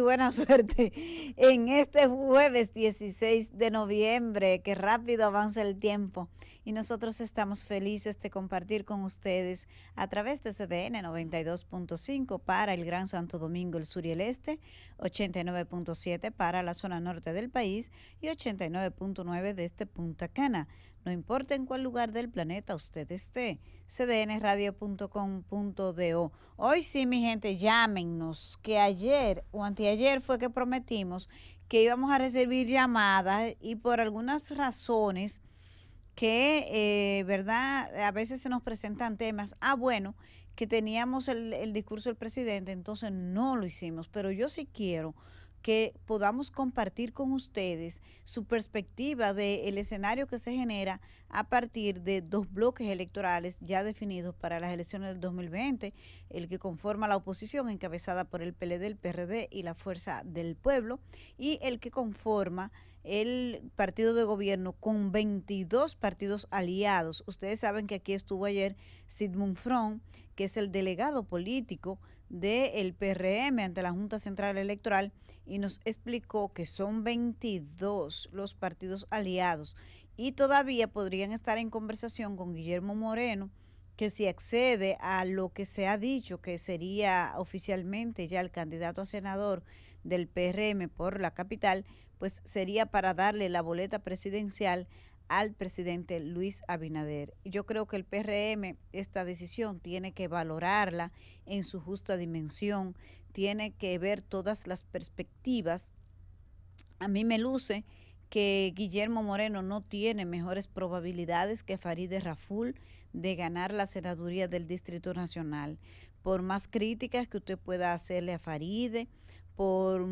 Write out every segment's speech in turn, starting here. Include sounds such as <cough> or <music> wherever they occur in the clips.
buena <laughs> suerte en este jueves 16 de noviembre. Que rápido avanza el tiempo y nosotros estamos felices de compartir con ustedes a través de CDN 92.5 para el Gran Santo Domingo, el Sur y el Este, 89.7 para la zona norte del país y 89.9 este Punta Cana. No importa en cuál lugar del planeta usted esté, cdnradio.com.do. Hoy sí, mi gente, llámenos, que ayer o anteayer fue que prometimos que íbamos a recibir llamadas y por algunas razones que, eh, ¿verdad? A veces se nos presentan temas, ah, bueno, que teníamos el, discurso del presidente, entonces no lo hicimos, pero yo sí quiero que podamos compartir con ustedes su perspectiva del el escenario que se genera a partir de dos bloques electorales ya definidos para las elecciones del 2020, el que conforma la oposición encabezada por el PLD, el PRD y la Fuerza del Pueblo, y el que conforma el partido de gobierno con 22 partidos aliados. Ustedes saben que aquí estuvo ayer sidmund front que es el delegado político del PRM ante la Junta Central Electoral, y nos explicó que son 22 los partidos aliados y todavía podrían estar en conversación con Guillermo Moreno que si accede a lo que se ha dicho que sería oficialmente ya el candidato a senador del PRM por la capital, pues sería para darle la boleta presidencial al presidente Luis Abinader. Yo creo que el PRM esta decisión tiene que valorarla en su justa dimensión, tiene que ver todas las perspectivas. A mí me luce que Guillermo Moreno no tiene mejores probabilidades que Farideh Raful de ganar la senaduría del Distrito Nacional. Por más críticas que usted pueda hacerle a Faride, por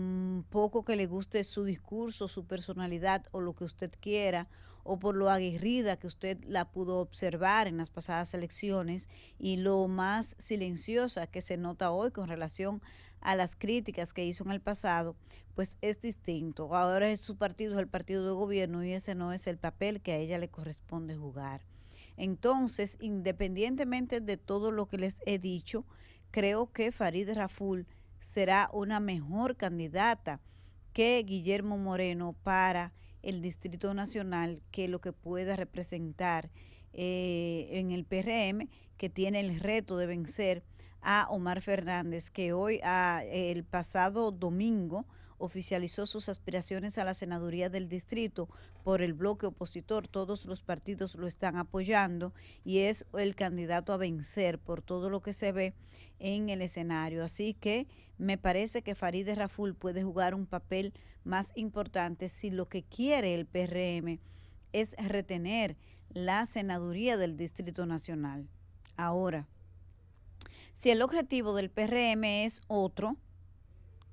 poco que le guste su discurso, su personalidad o lo que usted quiera, o por lo aguerrida que usted la pudo observar en las pasadas elecciones y lo más silenciosa que se nota hoy con relación a las críticas que hizo en el pasado, pues es distinto. Ahora es su partido, es el partido de gobierno y ese no es el papel que a ella le corresponde jugar. Entonces, independientemente de todo lo que les he dicho, creo que Farid Raful será una mejor candidata que Guillermo Moreno para el Distrito Nacional que lo que pueda representar eh, en el PRM, que tiene el reto de vencer a Omar Fernández, que hoy, ah, el pasado domingo, oficializó sus aspiraciones a la senaduría del distrito por el bloque opositor. Todos los partidos lo están apoyando y es el candidato a vencer por todo lo que se ve en el escenario. Así que me parece que Farideh Raful puede jugar un papel más importante si lo que quiere el PRM es retener la senaduría del Distrito Nacional. Ahora, si el objetivo del PRM es otro,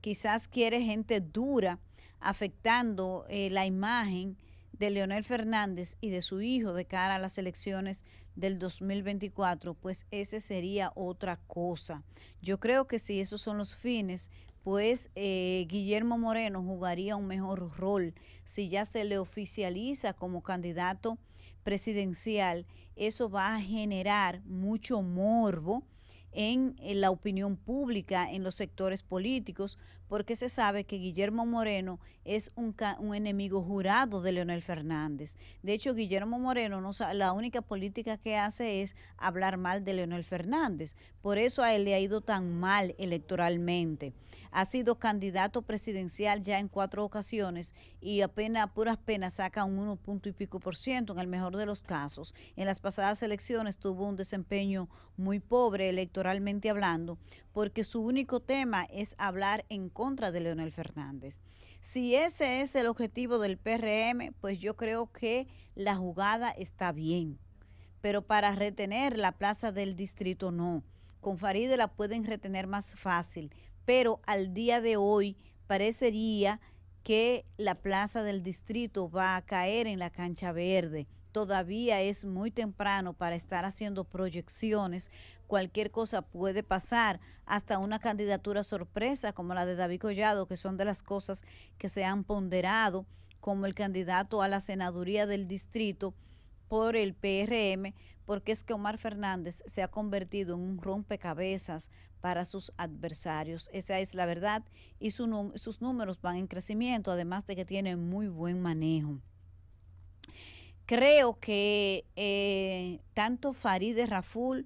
quizás quiere gente dura afectando eh, la imagen de Leonel Fernández y de su hijo de cara a las elecciones del 2024, pues ese sería otra cosa. Yo creo que si esos son los fines, pues eh, Guillermo Moreno jugaría un mejor rol si ya se le oficializa como candidato presidencial. Eso va a generar mucho morbo en la opinión pública, en los sectores políticos, porque se sabe que Guillermo Moreno es un, enemigo jurado de Leonel Fernández. De hecho, Guillermo Moreno no, la única política que hace es hablar mal de Leonel Fernández. Por eso a él le ha ido tan mal electoralmente. Ha sido candidato presidencial ya en cuatro ocasiones y apenas, puras penas, saca un 1 punto y pico por ciento en el mejor de los casos. En las pasadas elecciones tuvo un desempeño muy pobre electoralmente hablando, porque su único tema es hablar en contra de Leonel Fernández. Si ese es el objetivo del PRM, pues yo creo que la jugada está bien. Pero para retener la plaza del distrito no. Con Faride la pueden retener más fácil. Pero al día de hoy parecería que la plaza del distrito va a caer en la cancha verde. Todavía es muy temprano para estar haciendo proyecciones, cualquier cosa puede pasar, hasta una candidatura sorpresa como la de David Collado, que son de las cosas que se han ponderado como el candidato a la senaduría del distrito por el PRM, porque es que Omar Fernández se ha convertido en un rompecabezas para sus adversarios. Esa es la verdad y sus números van en crecimiento, además de que tiene muy buen manejo. Creo que eh, tanto Farideh Raful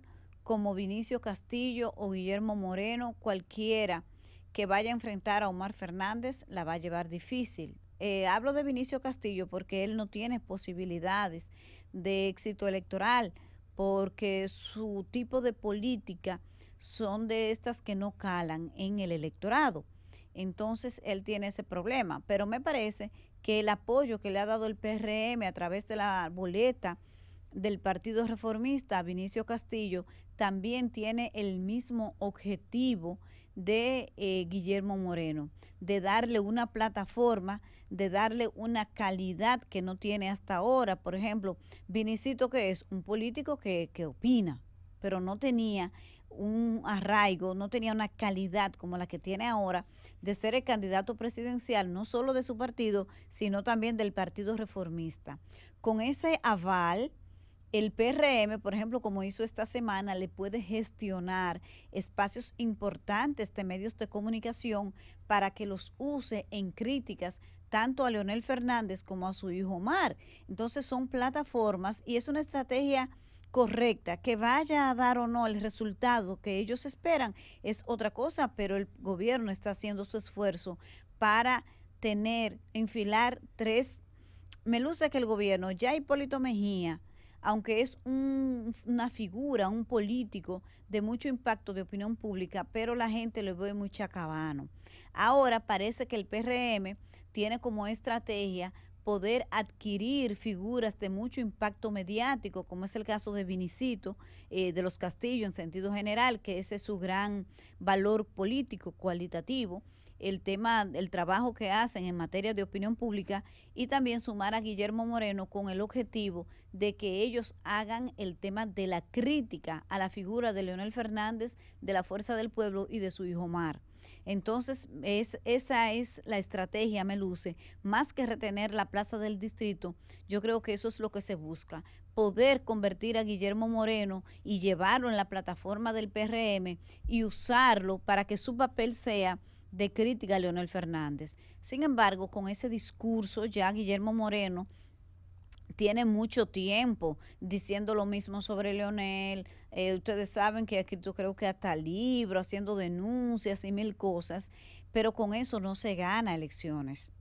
como Vinicio Castillo o Guillermo Moreno, cualquiera que vaya a enfrentar a Omar Fernández la va a llevar difícil. Eh, hablo de Vinicio Castillo porque él no tiene posibilidades de éxito electoral, porque su tipo de política son de estas que no calan en el electorado. Entonces él tiene ese problema, pero me parece que el apoyo que le ha dado el PRM a través de la boleta del Partido Reformista, a Vinicio Castillo, también tiene el mismo objetivo de eh, Guillermo Moreno, de darle una plataforma, de darle una calidad que no tiene hasta ahora. Por ejemplo, Vinicito que es un político que, que opina, pero no tenía un arraigo, no tenía una calidad como la que tiene ahora de ser el candidato presidencial, no solo de su partido, sino también del Partido Reformista. Con ese aval el PRM, por ejemplo, como hizo esta semana, le puede gestionar espacios importantes de medios de comunicación para que los use en críticas tanto a Leonel Fernández como a su hijo Omar. Entonces son plataformas y es una estrategia correcta, que vaya a dar o no el resultado que ellos esperan es otra cosa, pero el gobierno está haciendo su esfuerzo para tener, enfilar tres. Me luce que el gobierno, ya Hipólito Mejía, aunque es una figura, un político de mucho impacto de opinión pública, pero la gente le ve muy chacabano. Ahora parece que el PRM tiene como estrategia poder adquirir figuras de mucho impacto mediático, como es el caso de Vinicito, eh, de los Castillos en sentido general, que ese es su gran valor político, cualitativo, el tema, el trabajo que hacen en materia de opinión pública y también sumar a Guillermo Moreno con el objetivo de que ellos hagan el tema de la crítica a la figura de Leonel Fernández, de la Fuerza del Pueblo y de su hijo Mar. Entonces, es, esa es la estrategia, me luce. Más que retener la plaza del distrito, yo creo que eso es lo que se busca. Poder convertir a Guillermo Moreno y llevarlo en la plataforma del PRM y usarlo para que su papel sea de crítica a Leonel Fernández. Sin embargo, con ese discurso ya Guillermo Moreno tiene mucho tiempo diciendo lo mismo sobre Leonel. Eh, ustedes saben que ha escrito creo que hasta libro, haciendo denuncias y mil cosas, pero con eso no se gana elecciones.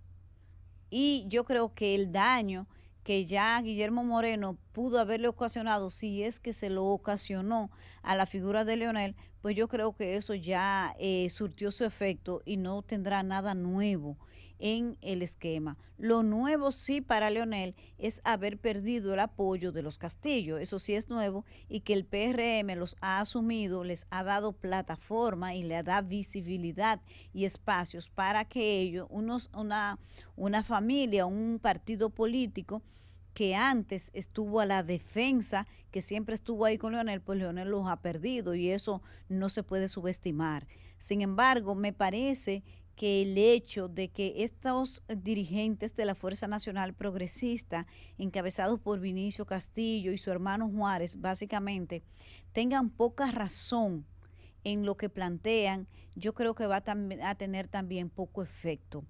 Y yo creo que el daño que ya Guillermo Moreno pudo haberle ocasionado, si es que se lo ocasionó a la figura de Leonel, pues yo creo que eso ya eh, surtió su efecto y no tendrá nada nuevo en el esquema. Lo nuevo sí para Leonel es haber perdido el apoyo de los Castillos, eso sí es nuevo, y que el PRM los ha asumido, les ha dado plataforma y le da visibilidad y espacios para que ellos, unos, una, una familia, un partido político, que antes estuvo a la defensa, que siempre estuvo ahí con Leonel, pues Leonel los ha perdido y eso no se puede subestimar. Sin embargo, me parece que el hecho de que estos dirigentes de la Fuerza Nacional Progresista, encabezados por Vinicio Castillo y su hermano Juárez, básicamente, tengan poca razón en lo que plantean, yo creo que va a tener también poco efecto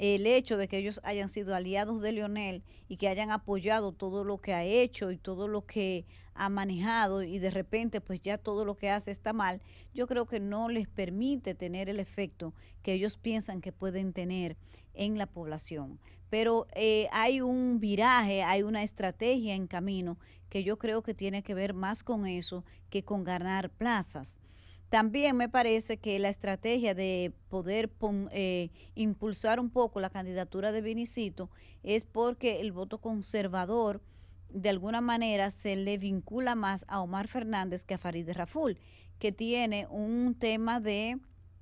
el hecho de que ellos hayan sido aliados de Lionel y que hayan apoyado todo lo que ha hecho y todo lo que ha manejado y de repente pues ya todo lo que hace está mal, yo creo que no les permite tener el efecto que ellos piensan que pueden tener en la población. Pero eh, hay un viraje, hay una estrategia en camino que yo creo que tiene que ver más con eso que con ganar plazas. También me parece que la estrategia de poder eh, impulsar un poco la candidatura de Vinicito es porque el voto conservador de alguna manera se le vincula más a Omar Fernández que a Farid Raful, que tiene un tema de,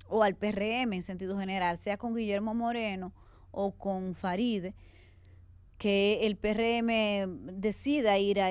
o al PRM en sentido general, sea con Guillermo Moreno o con Farid, que el PRM decida ir a, a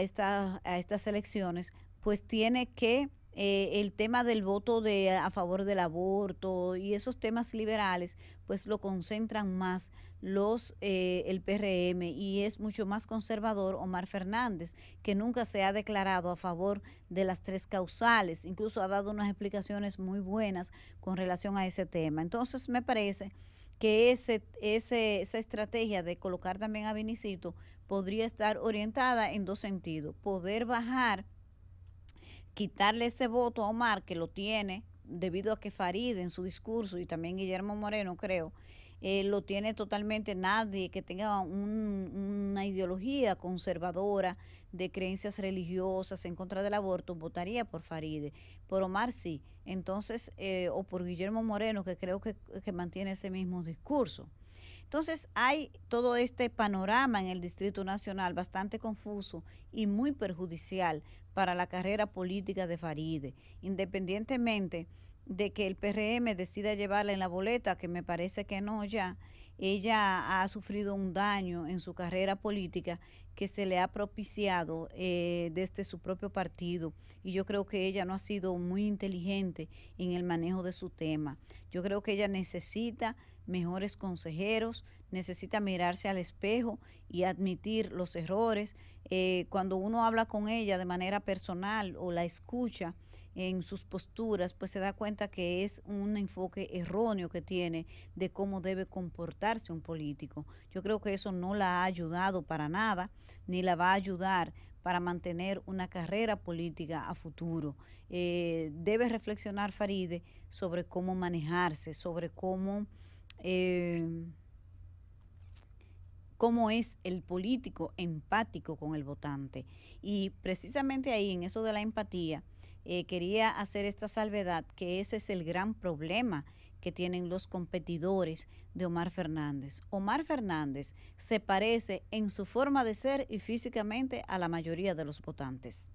estas elecciones, pues tiene que eh, el tema del voto de, a favor del aborto y esos temas liberales, pues lo concentran más los eh, el PRM y es mucho más conservador Omar Fernández, que nunca se ha declarado a favor de las tres causales, incluso ha dado unas explicaciones muy buenas con relación a ese tema. Entonces me parece que ese, esa estrategia de colocar también a Vinicito podría estar orientada en dos sentidos, poder bajar quitarle ese voto a Omar, que lo tiene, debido a que Faride en su discurso y también Guillermo Moreno, creo, eh, lo tiene totalmente nadie que tenga una ideología conservadora de creencias religiosas en contra del aborto, votaría por Faride. Por Omar sí, entonces, eh, o por Guillermo Moreno, que creo que mantiene ese mismo discurso. Entonces hay todo este panorama en el Distrito Nacional bastante confuso y muy perjudicial para la carrera política de Faride, independientemente de que el PRM decida llevarla en la boleta, que me parece que no ya, ella ha sufrido un daño en su carrera política que se le ha propiciado eh, desde su propio partido y yo creo que ella no ha sido muy inteligente en el manejo de su tema. Yo creo que ella necesita mejores consejeros, necesita mirarse al espejo y admitir los errores, eh, cuando uno habla con ella de manera personal o la escucha en sus posturas, pues se da cuenta que es un enfoque erróneo que tiene de cómo debe comportarse un político. Yo creo que eso no la ha ayudado para nada, ni la va a ayudar para mantener una carrera política a futuro. Eh, debe reflexionar Faride sobre cómo manejarse, sobre cómo... Eh, cómo es el político empático con el votante. Y precisamente ahí, en eso de la empatía, eh, quería hacer esta salvedad, que ese es el gran problema que tienen los competidores de Omar Fernández. Omar Fernández se parece en su forma de ser y físicamente a la mayoría de los votantes.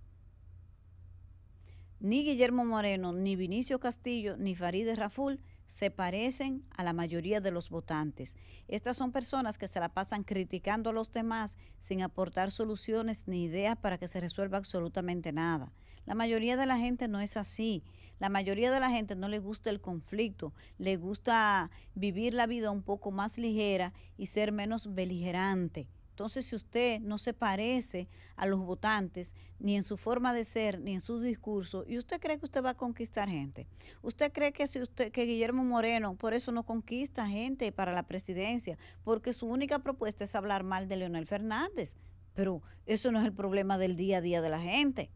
Ni Guillermo Moreno, ni Vinicio Castillo, ni Farideh Raful se parecen a la mayoría de los votantes. Estas son personas que se la pasan criticando a los demás sin aportar soluciones ni ideas para que se resuelva absolutamente nada. La mayoría de la gente no es así. La mayoría de la gente no le gusta el conflicto, le gusta vivir la vida un poco más ligera y ser menos beligerante. Entonces, si usted no se parece a los votantes, ni en su forma de ser, ni en su discurso, y usted cree que usted va a conquistar gente, usted cree que si usted, que Guillermo Moreno por eso no conquista gente para la presidencia, porque su única propuesta es hablar mal de Leonel Fernández. Pero eso no es el problema del día a día de la gente.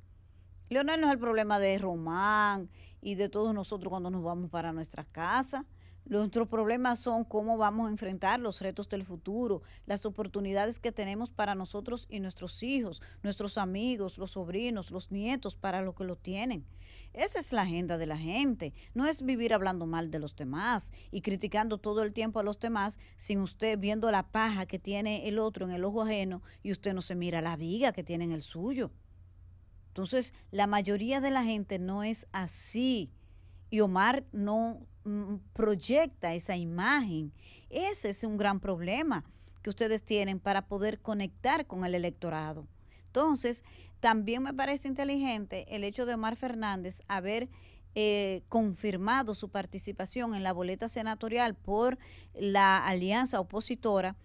Leonel no es el problema de Román y de todos nosotros cuando nos vamos para nuestras casas. Nuestros problemas son cómo vamos a enfrentar los retos del futuro, las oportunidades que tenemos para nosotros y nuestros hijos, nuestros amigos, los sobrinos, los nietos, para los que lo tienen. Esa es la agenda de la gente, no es vivir hablando mal de los demás y criticando todo el tiempo a los demás sin usted viendo la paja que tiene el otro en el ojo ajeno y usted no se mira la viga que tiene en el suyo. Entonces, la mayoría de la gente no es así. Y Omar no Mm, mm, proyecta esa imagen. Ese es un gran problema que ustedes tienen para poder conectar con el electorado. Entonces, también me parece inteligente el hecho de Omar Fernández haber eh, confirmado su participación en la boleta senatorial por la alianza opositora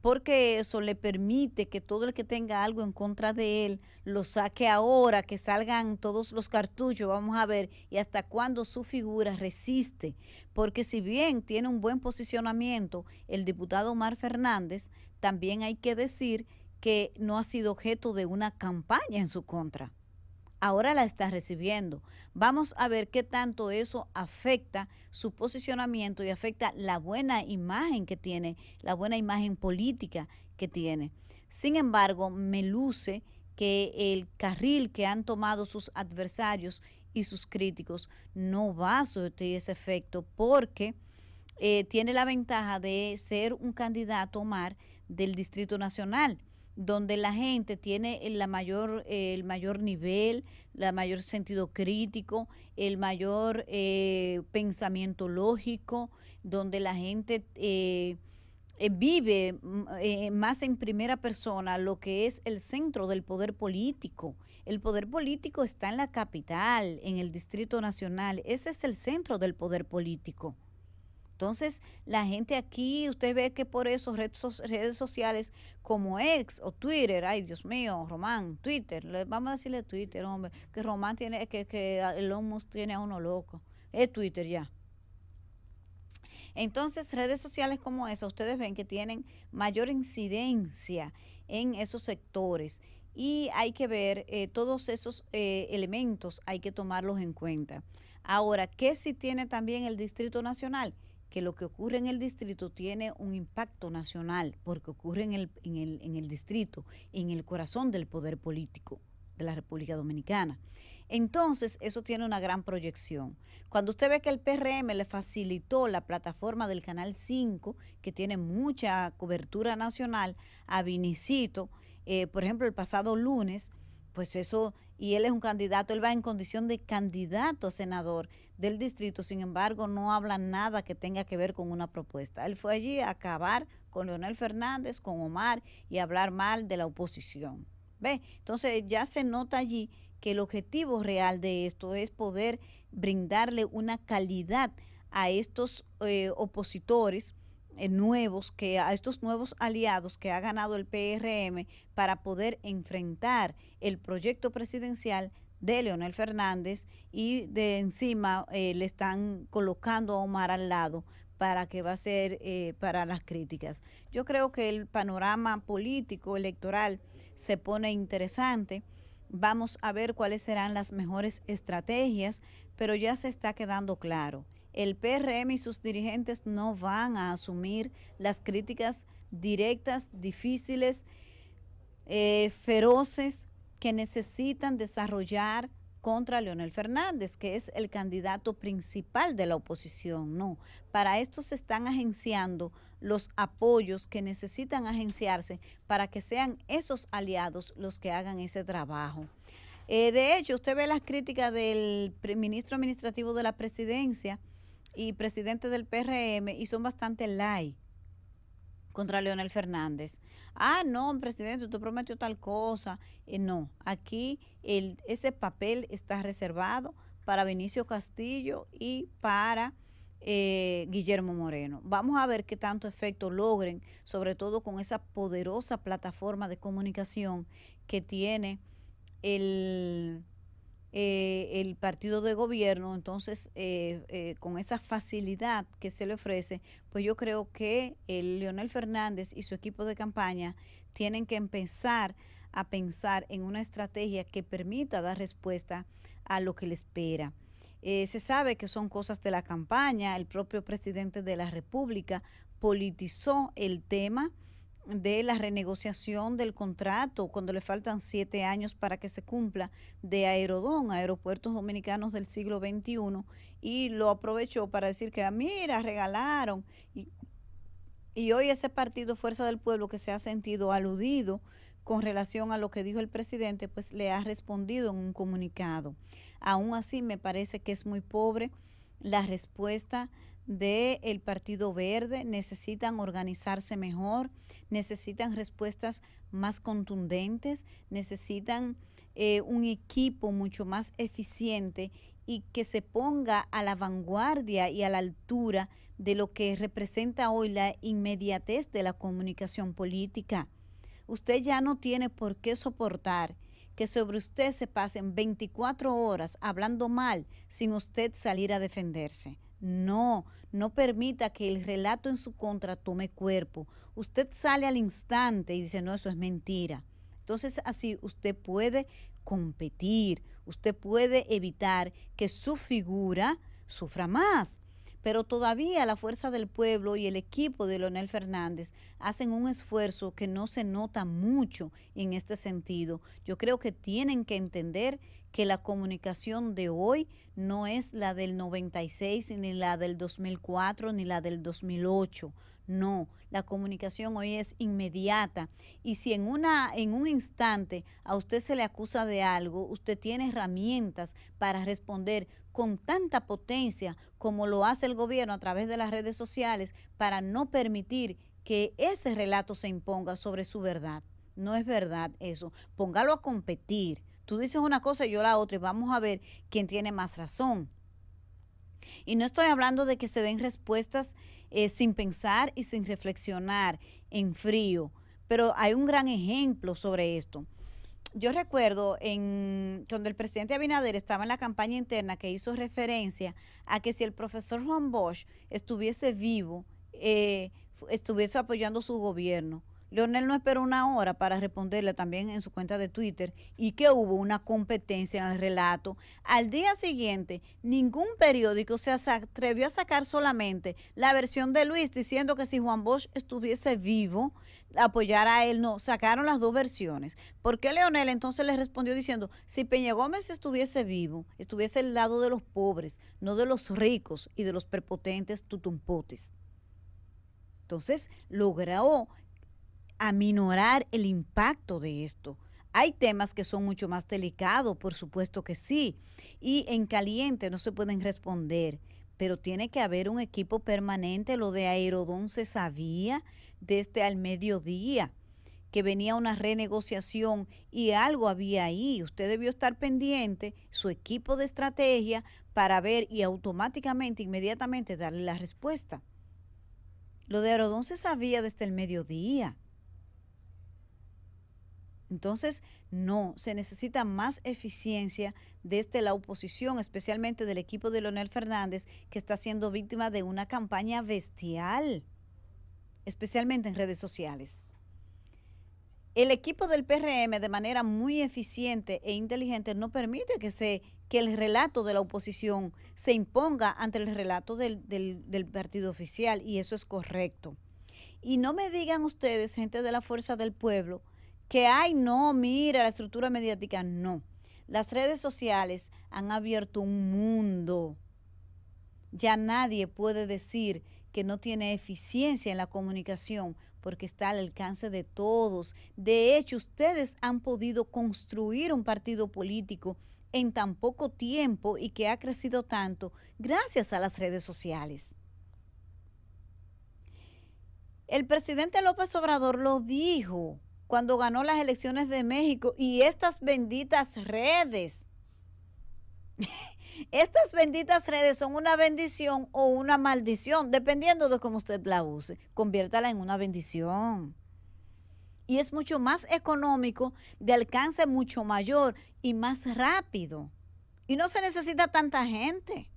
porque eso le permite que todo el que tenga algo en contra de él lo saque ahora, que salgan todos los cartuchos, vamos a ver, y hasta cuándo su figura resiste. Porque si bien tiene un buen posicionamiento el diputado Omar Fernández, también hay que decir que no ha sido objeto de una campaña en su contra ahora la está recibiendo. Vamos a ver qué tanto eso afecta su posicionamiento y afecta la buena imagen que tiene, la buena imagen política que tiene. Sin embargo, me luce que el carril que han tomado sus adversarios y sus críticos no va a surtir ese efecto porque eh, tiene la ventaja de ser un candidato mar del Distrito Nacional donde la gente tiene el mayor nivel, el mayor sentido crítico, el mayor eh, pensamiento lógico, donde la gente eh, eh, vive mm, más en primera persona lo que es el centro del poder político. El poder político está en la capital, en el Distrito Nacional. Ese es el centro del poder político. Entonces, la gente aquí, usted ve que por eso redes sociales como ex o Twitter, ay Dios mío, Román, Twitter, vamos a decirle Twitter, hombre, que Román tiene, que, que el tiene a uno loco, es Twitter ya. Entonces, redes sociales como esa, ustedes ven que tienen mayor incidencia en esos sectores y hay que ver eh, todos esos eh, elementos, hay que tomarlos en cuenta. Ahora, ¿qué si tiene también el Distrito Nacional? que lo que ocurre en el distrito tiene un impacto nacional, porque ocurre en el, en el, en el distrito, en el corazón del poder político de la República Dominicana. Entonces, eso tiene una gran proyección. Cuando usted ve que el PRM le facilitó la plataforma del Canal 5, que tiene mucha cobertura nacional, a Vinicito, eh, por ejemplo, el pasado lunes, pues eso y él es un candidato, él va en condición de candidato a senador del distrito, sin embargo no habla nada que tenga que ver con una propuesta. Él fue allí a acabar con Leonel Fernández, con Omar y hablar mal de la oposición. ¿Ve? Entonces ya se nota allí que el objetivo real de esto es poder brindarle una calidad a estos eh, opositores eh, nuevos, que a estos nuevos aliados que ha ganado el PRM para poder enfrentar el proyecto presidencial de Leonel Fernández y de encima eh, le están colocando a Omar al lado para que va a ser eh, para las críticas. Yo creo que el panorama político electoral se pone interesante. Vamos a ver cuáles serán las mejores estrategias, pero ya se está quedando claro el PRM y sus dirigentes no van a asumir las críticas directas, difíciles, eh, feroces que necesitan desarrollar contra Leonel Fernández, que es el candidato principal de la oposición. No, para esto se están agenciando los apoyos que necesitan agenciarse para que sean esos aliados los que hagan ese trabajo. Eh, de hecho, usted ve las críticas del ministro administrativo de la presidencia, y presidente del PRM y son bastante light contra Leonel Fernández. Ah, no, presidente, usted prometió tal cosa. Eh, no, aquí el, ese papel está reservado para Vinicio Castillo y para eh, Guillermo Moreno. Vamos a ver qué tanto efecto logren, sobre todo con esa poderosa plataforma de comunicación que tiene el eh, el partido de gobierno, entonces eh, eh, con esa facilidad que se le ofrece, pues yo creo que el Leonel Fernández y su equipo de campaña tienen que empezar a pensar en una estrategia que permita dar respuesta a lo que le espera. se sabe que son cosas de la campaña, el propio presidente de la República politizó el tema de la renegociación del contrato cuando le faltan siete años para que se cumpla de Aerodón, Aeropuertos Dominicanos del siglo XXI, y lo aprovechó para decir que, ah, mira, regalaron. Y, y hoy ese partido Fuerza del Pueblo que se ha sentido aludido con relación a lo que dijo el presidente, pues le ha respondido en un comunicado. Aún así, me parece que es muy pobre la respuesta del el Partido Verde, necesitan organizarse mejor, necesitan respuestas más contundentes, necesitan eh, un equipo mucho más eficiente y que se ponga a la vanguardia y a la altura de lo que representa hoy la inmediatez de la comunicación política. Usted ya no tiene por qué soportar que sobre usted se pasen 24 horas hablando mal sin usted salir a defenderse. No, no permita que el relato en su contra tome cuerpo. Usted sale al instante y dice, no, eso es mentira. Entonces así usted puede competir, usted puede evitar que su figura sufra más pero todavía la fuerza del pueblo y el equipo de Leonel Fernández hacen un esfuerzo que no se nota mucho en este sentido. Yo creo que tienen que entender que la comunicación de hoy no es la del 96, ni la del 2004, ni la del 2008. No, la comunicación hoy es inmediata y si en, una, en un instante a usted se le acusa de algo, usted tiene herramientas para responder con tanta potencia como lo hace el gobierno a través de las redes sociales para no permitir que ese relato se imponga sobre su verdad. No es verdad eso. Póngalo a competir. Tú dices una cosa y yo la otra y vamos a ver quién tiene más razón. Y no estoy hablando de que se den respuestas eh, sin pensar y sin reflexionar, en frío, pero hay un gran ejemplo sobre esto yo recuerdo en, cuando el presidente Abinader estaba en la campaña interna que hizo referencia a que si el profesor Juan Bosch estuviese vivo, eh, estuviese apoyando su gobierno. Leonel no esperó una hora para responderle también en su cuenta de Twitter y que hubo una competencia en el relato. Al día siguiente, ningún periódico se atrevió a sacar solamente la versión de Luis diciendo que si Juan Bosch estuviese vivo, apoyara a él. No, sacaron las dos versiones. Porque Leonel entonces le respondió diciendo, si Peña Gómez estuviese vivo, estuviese al lado de los pobres, no de los ricos y de los prepotentes tutumpotes. Entonces logró aminorar el impacto de esto. Hay temas que son mucho más delicados, por supuesto que sí, y en caliente no se pueden responder, pero tiene que haber un equipo permanente. Lo de Aerodón se sabía desde al mediodía que venía una renegociación y algo había ahí. Usted debió estar pendiente, su equipo de estrategia, para ver y automáticamente, inmediatamente darle la respuesta. Lo de Aerodón se sabía desde el mediodía. Entonces, no, se necesita más eficiencia desde este, la oposición, especialmente del equipo de Leonel Fernández, que está siendo víctima de una campaña bestial, especialmente en redes sociales. El equipo del PRM, de manera muy eficiente e inteligente, no permite que, se, que el relato de la oposición se imponga ante el relato del, del partido oficial, y eso es correcto. Y no me digan ustedes, gente de la Fuerza del Pueblo, que, ay, no, mira la estructura mediática, no. Las redes sociales han abierto un mundo. Ya nadie puede decir que no tiene eficiencia en la comunicación porque está al alcance de todos. De hecho, ustedes han podido construir un partido político en tan poco tiempo y que ha crecido tanto gracias a las redes sociales. El presidente López Obrador lo dijo, cuando ganó las elecciones de México y estas benditas redes. <laughs> Estas benditas redes son una bendición o una maldición, dependiendo de cómo usted la use. Conviértala en una bendición. Y es mucho más económico, de alcance mucho mayor y más rápido. Y no se necesita tanta gente.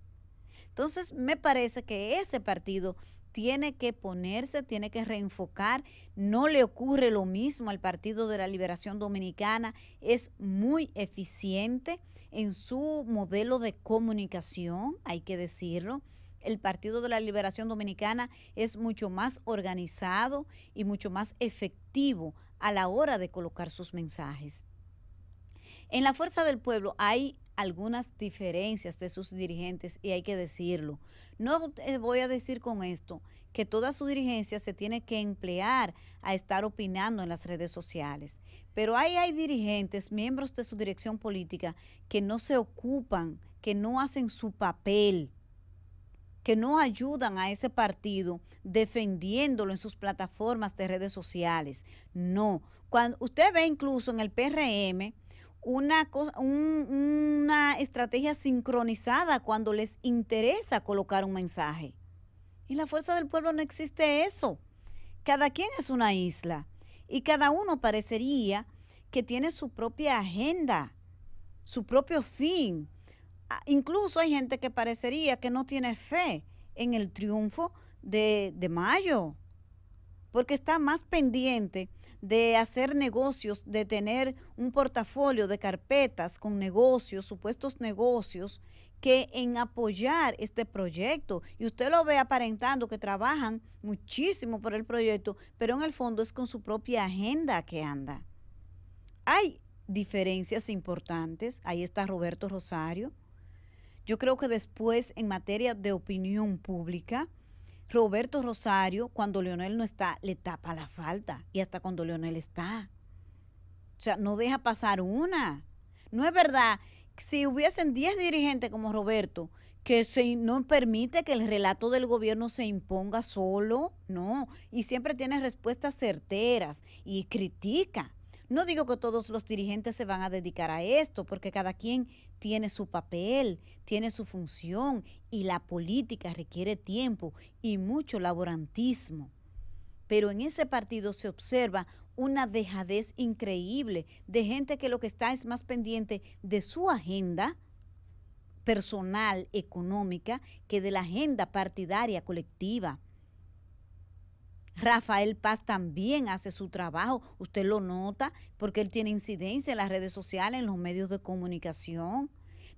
Entonces, me parece que ese partido tiene que ponerse, tiene que reenfocar. No le ocurre lo mismo al Partido de la Liberación Dominicana. Es muy eficiente en su modelo de comunicación, hay que decirlo. El Partido de la Liberación Dominicana es mucho más organizado y mucho más efectivo a la hora de colocar sus mensajes. En la Fuerza del Pueblo hay algunas diferencias de sus dirigentes y hay que decirlo. No voy a decir con esto que toda su dirigencia se tiene que emplear a estar opinando en las redes sociales, pero ahí hay dirigentes, miembros de su dirección política, que no se ocupan, que no hacen su papel que no ayudan a ese partido defendiéndolo en sus plataformas de redes sociales. No. Cuando usted ve incluso en el PRM una, una estrategia sincronizada cuando les interesa colocar un mensaje. Y la fuerza del pueblo no existe eso. Cada quien es una isla y cada uno parecería que tiene su propia agenda, su propio fin. Ah, incluso hay gente que parecería que no tiene fe en el triunfo de, de mayo, porque está más pendiente de hacer negocios, de tener un portafolio de carpetas con negocios, supuestos negocios, que en apoyar este proyecto. Y usted lo ve aparentando que trabajan muchísimo por el proyecto, pero en el fondo es con su propia agenda que anda. Hay diferencias importantes. Ahí está Roberto Rosario. Yo creo que después en materia de opinión pública, Roberto Rosario, cuando Leonel no está, le tapa la falta y hasta cuando Leonel está. O sea, no deja pasar una. No es verdad. Si hubiesen 10 dirigentes como Roberto, que se, no permite que el relato del gobierno se imponga solo, no. Y siempre tiene respuestas certeras y critica. No digo que todos los dirigentes se van a dedicar a esto, porque cada quien tiene su papel, tiene su función y la política requiere tiempo y mucho laborantismo. Pero en ese partido se observa una dejadez increíble de gente que lo que está es más pendiente de su agenda personal, económica, que de la agenda partidaria colectiva. Rafael Paz también hace su trabajo, usted lo nota, porque él tiene incidencia en las redes sociales, en los medios de comunicación.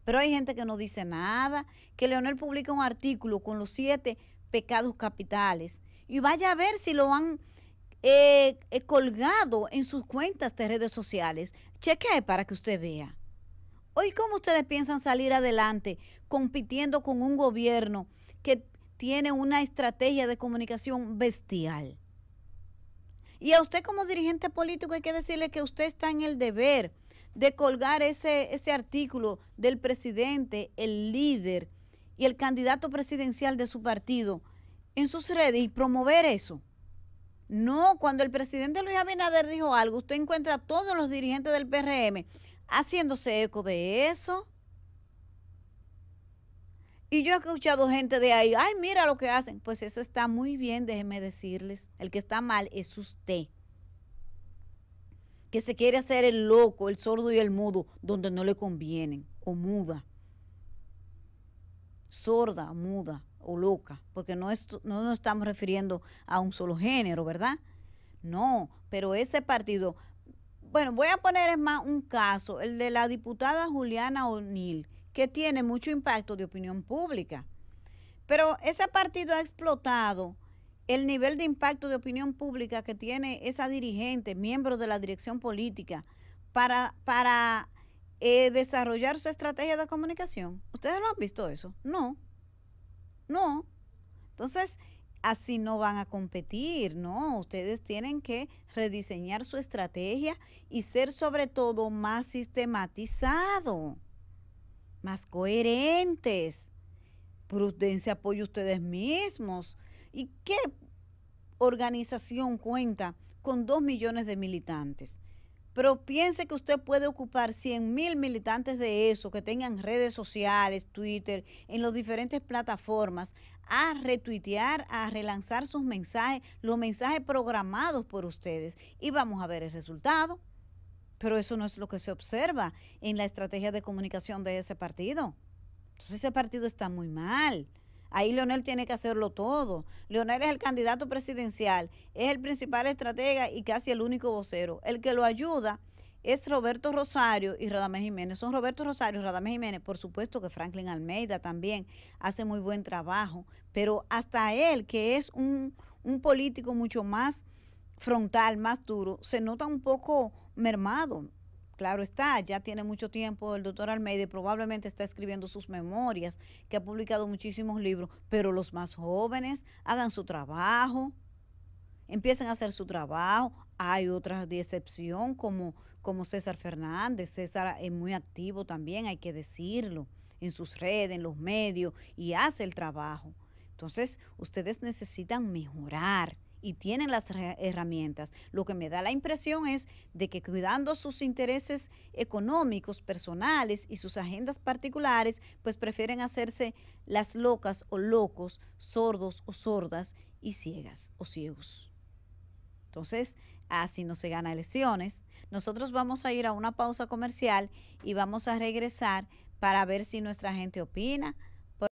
Pero hay gente que no dice nada, que Leonel publica un artículo con los siete pecados capitales y vaya a ver si lo han eh, eh, colgado en sus cuentas de redes sociales. Chequee para que usted vea. Hoy, ¿cómo ustedes piensan salir adelante compitiendo con un gobierno que tiene una estrategia de comunicación bestial. Y a usted como dirigente político hay que decirle que usted está en el deber de colgar ese, ese artículo del presidente, el líder y el candidato presidencial de su partido en sus redes y promover eso. No, cuando el presidente Luis Abinader dijo algo, usted encuentra a todos los dirigentes del PRM haciéndose eco de eso. Y yo he escuchado gente de ahí, ay, mira lo que hacen. Pues eso está muy bien, déjeme decirles. El que está mal es usted. Que se quiere hacer el loco, el sordo y el mudo, donde no le convienen, o muda. Sorda, muda o loca, porque no, no nos estamos refiriendo a un solo género, ¿verdad? No, pero ese partido, bueno, voy a poner más un caso, el de la diputada Juliana O'Neill, que tiene mucho impacto de opinión pública. Pero ese partido ha explotado el nivel de impacto de opinión pública que tiene esa dirigente, miembro de la dirección política, para, para eh, desarrollar su estrategia de comunicación. ¿Ustedes no han visto eso? No. No. Entonces, así no van a competir, ¿no? Ustedes tienen que rediseñar su estrategia y ser sobre todo más sistematizado más coherentes. Prudencia apoyo ustedes mismos. ¿Y qué organización cuenta con dos millones de militantes? Pero piense que usted puede ocupar 100 mil militantes de eso, que tengan redes sociales, Twitter, en las diferentes plataformas, a retuitear, a relanzar sus mensajes, los mensajes programados por ustedes. Y vamos a ver el resultado. Pero eso no es lo que se observa en la estrategia de comunicación de ese partido. Entonces ese partido está muy mal. Ahí Leonel tiene que hacerlo todo. Leonel es el candidato presidencial, es el principal estratega y casi el único vocero. El que lo ayuda es Roberto Rosario y Radamés Jiménez. Son Roberto Rosario y Radamés Jiménez. Por supuesto que Franklin Almeida también hace muy buen trabajo, pero hasta él, que es un, un político mucho más frontal más duro se nota un poco mermado. Claro está, ya tiene mucho tiempo el doctor Almeida probablemente está escribiendo sus memorias, que ha publicado muchísimos libros, pero los más jóvenes hagan su trabajo, empiezan a hacer su trabajo. Hay otras de excepción como, como César Fernández, César es muy activo también, hay que decirlo, en sus redes, en los medios, y hace el trabajo. Entonces, ustedes necesitan mejorar y tienen las herramientas. Lo que me da la impresión es de que cuidando sus intereses económicos, personales y sus agendas particulares, pues prefieren hacerse las locas o locos, sordos o sordas y ciegas o ciegos. Entonces, así no se gana elecciones. Nosotros vamos a ir a una pausa comercial y vamos a regresar para ver si nuestra gente opina